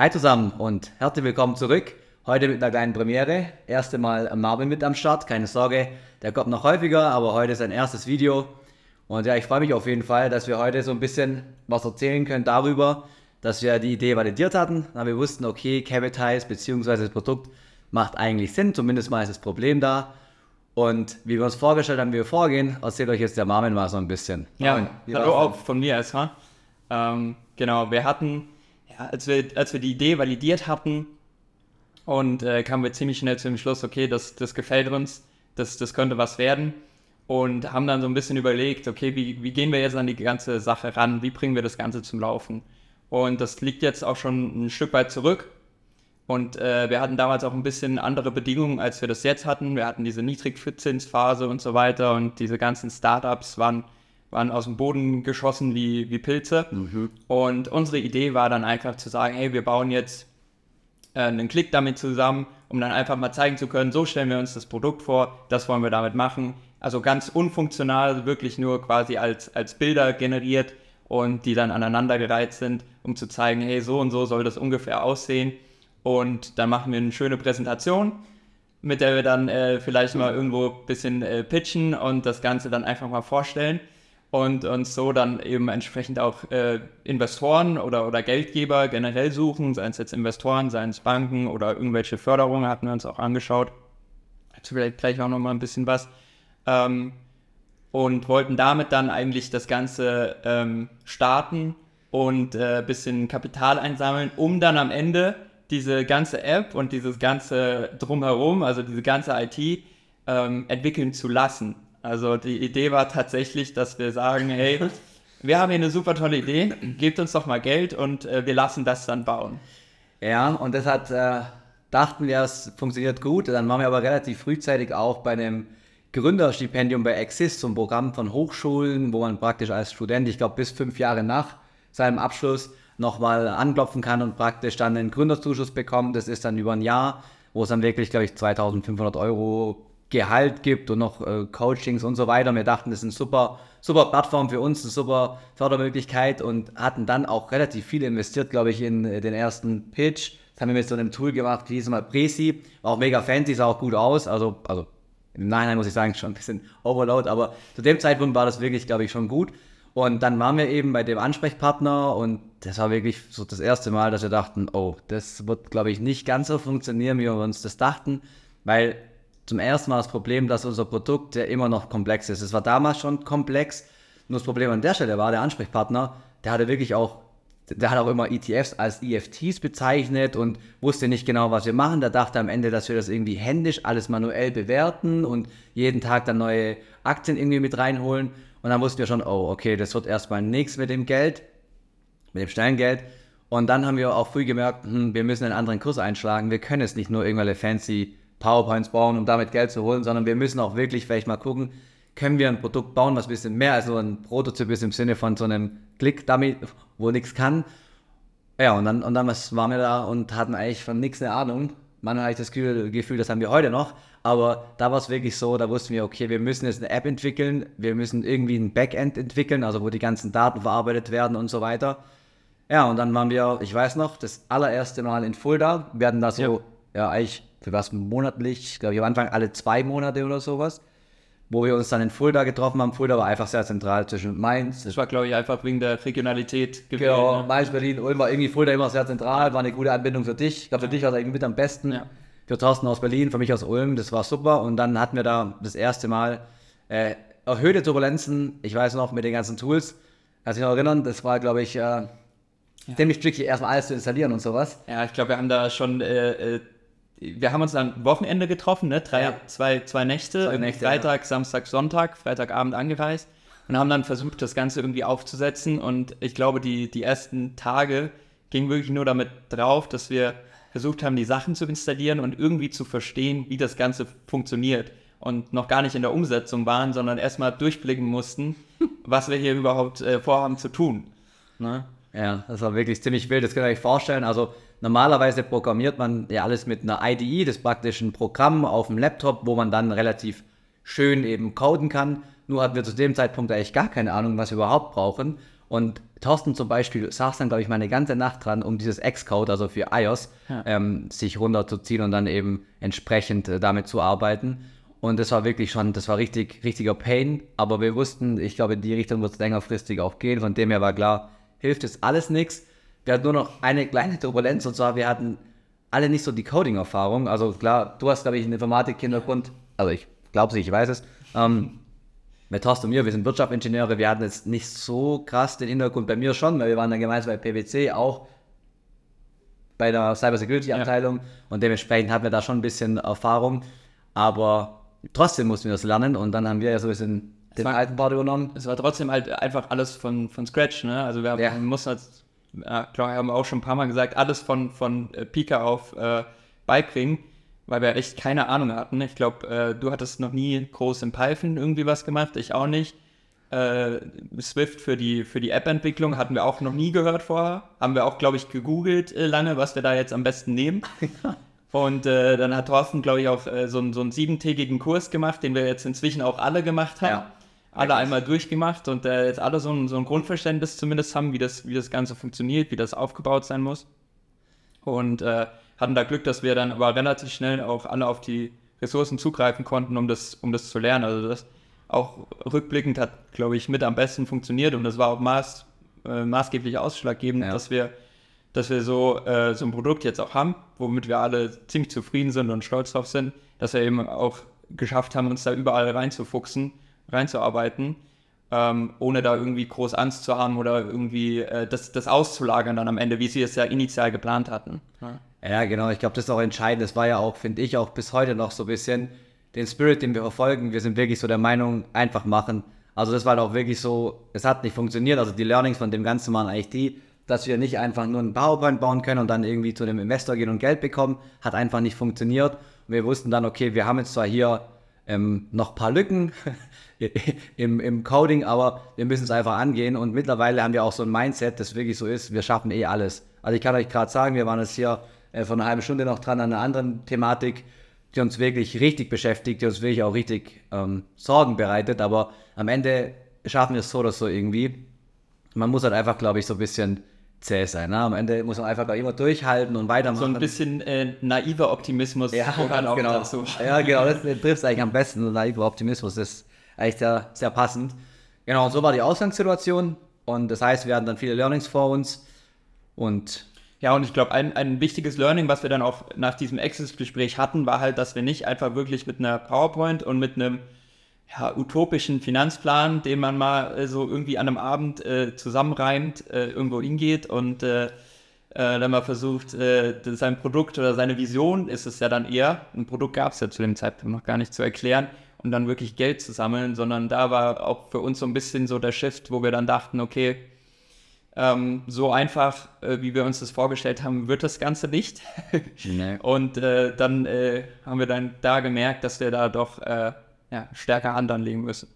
Hi zusammen und herzlich willkommen zurück. Heute mit einer kleinen Premiere. Erste Mal Marvin mit am Start, keine Sorge, der kommt noch häufiger, aber heute ist ein erstes Video. Und ja, ich freue mich auf jeden Fall, dass wir heute so ein bisschen was erzählen können darüber, dass wir die Idee validiert hatten. Da wir wussten, okay, Cabotize bzw. das Produkt macht eigentlich Sinn, zumindest mal ist das Problem da. Und wie wir uns vorgestellt haben, wie wir vorgehen, erzählt euch jetzt der Marvin mal so ein bisschen. Ja, Marvin, hallo auch von mir erstmal. Ähm, genau, wir hatten als wir, als wir die Idee validiert hatten und äh, kamen wir ziemlich schnell zu dem Schluss, okay, das, das gefällt uns, das, das könnte was werden. Und haben dann so ein bisschen überlegt, okay, wie, wie gehen wir jetzt an die ganze Sache ran? Wie bringen wir das Ganze zum Laufen? Und das liegt jetzt auch schon ein Stück weit zurück. Und äh, wir hatten damals auch ein bisschen andere Bedingungen, als wir das jetzt hatten. Wir hatten diese Niedrigzinsphase und so weiter und diese ganzen Startups waren waren aus dem Boden geschossen wie, wie Pilze. Mhm. Und unsere Idee war dann einfach zu sagen, hey, wir bauen jetzt äh, einen Klick damit zusammen, um dann einfach mal zeigen zu können, so stellen wir uns das Produkt vor, das wollen wir damit machen. Also ganz unfunktional, wirklich nur quasi als, als Bilder generiert und die dann aneinandergereiht sind, um zu zeigen, hey, so und so soll das ungefähr aussehen. Und dann machen wir eine schöne Präsentation, mit der wir dann äh, vielleicht mal irgendwo ein bisschen äh, pitchen und das Ganze dann einfach mal vorstellen und, und so dann eben entsprechend auch äh, Investoren oder, oder Geldgeber generell suchen, seien es jetzt Investoren, seien es Banken oder irgendwelche Förderungen, hatten wir uns auch angeschaut. Dazu vielleicht gleich auch nochmal ein bisschen was. Ähm, und wollten damit dann eigentlich das Ganze ähm, starten und ein äh, bisschen Kapital einsammeln, um dann am Ende diese ganze App und dieses ganze Drumherum, also diese ganze IT, ähm, entwickeln zu lassen. Also die Idee war tatsächlich, dass wir sagen, hey, wir haben hier eine super tolle Idee, gebt uns doch mal Geld und äh, wir lassen das dann bauen. Ja, und das hat, äh, dachten wir, es funktioniert gut. Dann waren wir aber relativ frühzeitig auch bei einem Gründerstipendium bei Exist, so ein Programm von Hochschulen, wo man praktisch als Student, ich glaube bis fünf Jahre nach seinem Abschluss, nochmal anklopfen kann und praktisch dann einen Gründerzuschuss bekommt. Das ist dann über ein Jahr, wo es dann wirklich, glaube ich, 2500 Euro Gehalt gibt und noch äh, Coachings und so weiter. Wir dachten, das ist eine super, super Plattform für uns, eine super Fördermöglichkeit und hatten dann auch relativ viel investiert, glaube ich, in äh, den ersten Pitch. Das haben wir mit so einem Tool gemacht, wie mal Prezi. War auch mega fancy, sah auch gut aus. Also, also im Nachhinein muss ich sagen, schon ein bisschen Overload, aber zu dem Zeitpunkt war das wirklich, glaube ich, schon gut. Und dann waren wir eben bei dem Ansprechpartner und das war wirklich so das erste Mal, dass wir dachten, oh, das wird, glaube ich, nicht ganz so funktionieren, wie wir uns das dachten, weil zum ersten Mal das Problem, dass unser Produkt ja immer noch komplex ist. Es war damals schon komplex, nur das Problem an der Stelle war, der Ansprechpartner, der hatte wirklich auch, der hat auch immer ETFs als EFTs bezeichnet und wusste nicht genau, was wir machen. Der dachte am Ende, dass wir das irgendwie händisch alles manuell bewerten und jeden Tag dann neue Aktien irgendwie mit reinholen. Und dann wussten wir schon, oh, okay, das wird erstmal nichts mit dem Geld, mit dem Steingeld. Und dann haben wir auch früh gemerkt, hm, wir müssen einen anderen Kurs einschlagen. Wir können es nicht nur irgendwelche fancy PowerPoints bauen, um damit Geld zu holen, sondern wir müssen auch wirklich vielleicht mal gucken, können wir ein Produkt bauen, was ein bisschen mehr als nur ein Prototyp ist im Sinne von so einem Klick-Dummy, wo nichts kann. Ja, und dann, und dann was waren wir da und hatten eigentlich von nichts eine Ahnung. Man hat ich das Gefühl, das haben wir heute noch, aber da war es wirklich so, da wussten wir, okay, wir müssen jetzt eine App entwickeln, wir müssen irgendwie ein Backend entwickeln, also wo die ganzen Daten verarbeitet werden und so weiter. Ja, und dann waren wir, ich weiß noch, das allererste Mal in Fulda, wir hatten da so, ja, ja eigentlich für was monatlich, glaube ich, am Anfang alle zwei Monate oder sowas, wo wir uns dann in Fulda getroffen haben. Fulda war einfach sehr zentral zwischen Mainz. Das war, glaube ich, einfach wegen der Regionalität gewählt. Genau, ne? Mainz, Berlin, Ulm war irgendwie Fulda immer sehr zentral, war eine gute Anbindung für dich. Ich glaube, für ja. dich war es eigentlich mit am besten. Ja. Für Thorsten aus Berlin, für mich aus Ulm, das war super. Und dann hatten wir da das erste Mal äh, erhöhte Turbulenzen, ich weiß noch, mit den ganzen Tools. Kannst du dich noch erinnern? Das war, glaube ich, äh, ja. ziemlich tricky, erstmal alles zu installieren und sowas. Ja, ich glaube, wir haben da schon äh, äh wir haben uns dann Wochenende getroffen, ne? Drei, ja. zwei, zwei Nächte, zwei Nächte Freitag, ja. Samstag, Sonntag, Freitagabend angereist und haben dann versucht, das Ganze irgendwie aufzusetzen. Und ich glaube, die, die ersten Tage gingen wirklich nur damit drauf, dass wir versucht haben, die Sachen zu installieren und irgendwie zu verstehen, wie das Ganze funktioniert. Und noch gar nicht in der Umsetzung waren, sondern erstmal durchblicken mussten, was wir hier überhaupt äh, vorhaben zu tun. Ne? Ja, das war wirklich ziemlich wild, das könnt ihr euch vorstellen. Also Normalerweise programmiert man ja alles mit einer IDE, das praktisch ein Programm auf dem Laptop, wo man dann relativ schön eben coden kann. Nur hatten wir zu dem Zeitpunkt eigentlich gar keine Ahnung, was wir überhaupt brauchen. Und Thorsten zum Beispiel saß dann, glaube ich, mal eine ganze Nacht dran, um dieses Xcode, also für iOS, ja. ähm, sich runterzuziehen und dann eben entsprechend äh, damit zu arbeiten. Und das war wirklich schon, das war richtig, richtiger Pain. Aber wir wussten, ich glaube, in die Richtung wird es längerfristig auch gehen. Von dem her war klar, hilft es alles nichts. Wir hatten nur noch eine kleine Turbulenz und zwar, wir hatten alle nicht so die Coding-Erfahrung. Also klar, du hast, glaube ich, einen Informatik-Hintergrund. Also ich glaube es ich weiß es. Ähm, mit Thorsten und mir, wir sind Wirtschaftsingenieure, wir hatten jetzt nicht so krass den Hintergrund. Bei mir schon, weil wir waren dann gemeinsam bei PwC auch bei der Cybersecurity-Abteilung ja. und dementsprechend hatten wir da schon ein bisschen Erfahrung. Aber trotzdem mussten wir das lernen und dann haben wir ja so ein bisschen den war, alten Part übernommen. Es war trotzdem halt einfach alles von, von Scratch, ne? Also wir, haben, ja. wir mussten halt äh, glaube, haben wir auch schon ein paar Mal gesagt, alles von, von äh, Pika auf äh, beibringen, weil wir echt keine Ahnung hatten. Ich glaube, äh, du hattest noch nie groß im Python irgendwie was gemacht, ich auch nicht. Äh, Swift für die, für die App-Entwicklung hatten wir auch noch nie gehört vorher. Haben wir auch, glaube ich, gegoogelt äh, lange, was wir da jetzt am besten nehmen. Und äh, dann hat Thorsten, glaube ich, auch äh, so, so einen siebentägigen Kurs gemacht, den wir jetzt inzwischen auch alle gemacht haben. Ja alle einmal durchgemacht und äh, jetzt alle so ein, so ein Grundverständnis zumindest haben, wie das, wie das Ganze funktioniert, wie das aufgebaut sein muss. Und äh, hatten da Glück, dass wir dann aber relativ schnell auch alle auf die Ressourcen zugreifen konnten, um das, um das zu lernen. Also das auch rückblickend hat, glaube ich, mit am besten funktioniert und das war auch maß, äh, maßgeblich ausschlaggebend, ja. dass wir dass wir so, äh, so ein Produkt jetzt auch haben, womit wir alle ziemlich zufrieden sind und stolz drauf sind, dass wir eben auch geschafft haben, uns da überall reinzufuchsen reinzuarbeiten, ähm, ohne da irgendwie groß Angst zu haben oder irgendwie äh, das, das auszulagern dann am Ende, wie sie es ja initial geplant hatten. Ja, ne? ja genau. Ich glaube, das ist auch entscheidend. Das war ja auch, finde ich, auch bis heute noch so ein bisschen den Spirit, den wir verfolgen. Wir sind wirklich so der Meinung, einfach machen. Also das war doch halt wirklich so, es hat nicht funktioniert. Also die Learnings von dem Ganzen waren eigentlich die, dass wir nicht einfach nur einen PowerPoint bauen können und dann irgendwie zu dem Investor gehen und Geld bekommen. Hat einfach nicht funktioniert. Und wir wussten dann, okay, wir haben jetzt zwar hier ähm, noch ein paar Lücken, im, im Coding, aber wir müssen es einfach angehen. Und mittlerweile haben wir auch so ein Mindset, das wirklich so ist, wir schaffen eh alles. Also ich kann euch gerade sagen, wir waren jetzt hier äh, vor einer halben Stunde noch dran an einer anderen Thematik, die uns wirklich richtig beschäftigt, die uns wirklich auch richtig ähm, Sorgen bereitet. Aber am Ende schaffen wir es so oder so irgendwie. Man muss halt einfach, glaube ich, so ein bisschen zäh sein. Ne? Am Ende muss man einfach immer durchhalten und weitermachen. So ein bisschen äh, naiver Optimismus. Ja, auch genau. Dazu. ja genau, das trifft es eigentlich am besten. So naiver Optimismus ist eigentlich sehr, sehr passend. Genau, und so war die Ausgangssituation. Und das heißt, wir hatten dann viele Learnings vor uns. Und ja, und ich glaube, ein, ein wichtiges Learning, was wir dann auch nach diesem Exit-Gespräch hatten, war halt, dass wir nicht einfach wirklich mit einer PowerPoint und mit einem ja, utopischen Finanzplan, den man mal äh, so irgendwie an einem Abend äh, zusammenreimt, äh, irgendwo hingeht und äh, äh, dann mal versucht, sein Produkt oder seine Vision ist es ja dann eher, ein Produkt gab es ja zu dem Zeitpunkt noch gar nicht zu erklären, um dann wirklich Geld zu sammeln, sondern da war auch für uns so ein bisschen so der Shift, wo wir dann dachten, okay, ähm, so einfach, äh, wie wir uns das vorgestellt haben, wird das Ganze nicht. nee. Und äh, dann äh, haben wir dann da gemerkt, dass wir da doch äh, ja, stärker anlegen müssen.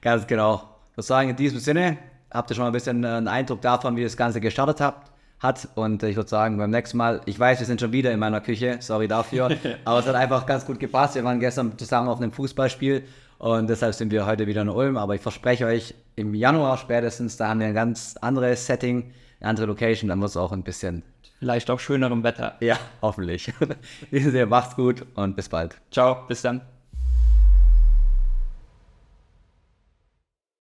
Ganz genau. Ich würde sagen, in diesem Sinne habt ihr schon mal ein bisschen äh, einen Eindruck davon, wie ihr das Ganze gestartet habt hat. Und äh, ich würde sagen, beim nächsten Mal, ich weiß, wir sind schon wieder in meiner Küche, sorry dafür, aber es hat einfach ganz gut gepasst. Wir waren gestern zusammen auf einem Fußballspiel und deshalb sind wir heute wieder in Ulm. Aber ich verspreche euch, im Januar spätestens, da haben wir ein ganz anderes Setting, eine andere Location, dann wird es auch ein bisschen. Vielleicht auch schönerem Wetter. Ja, hoffentlich. Macht's gut und bis bald. Ciao, bis dann.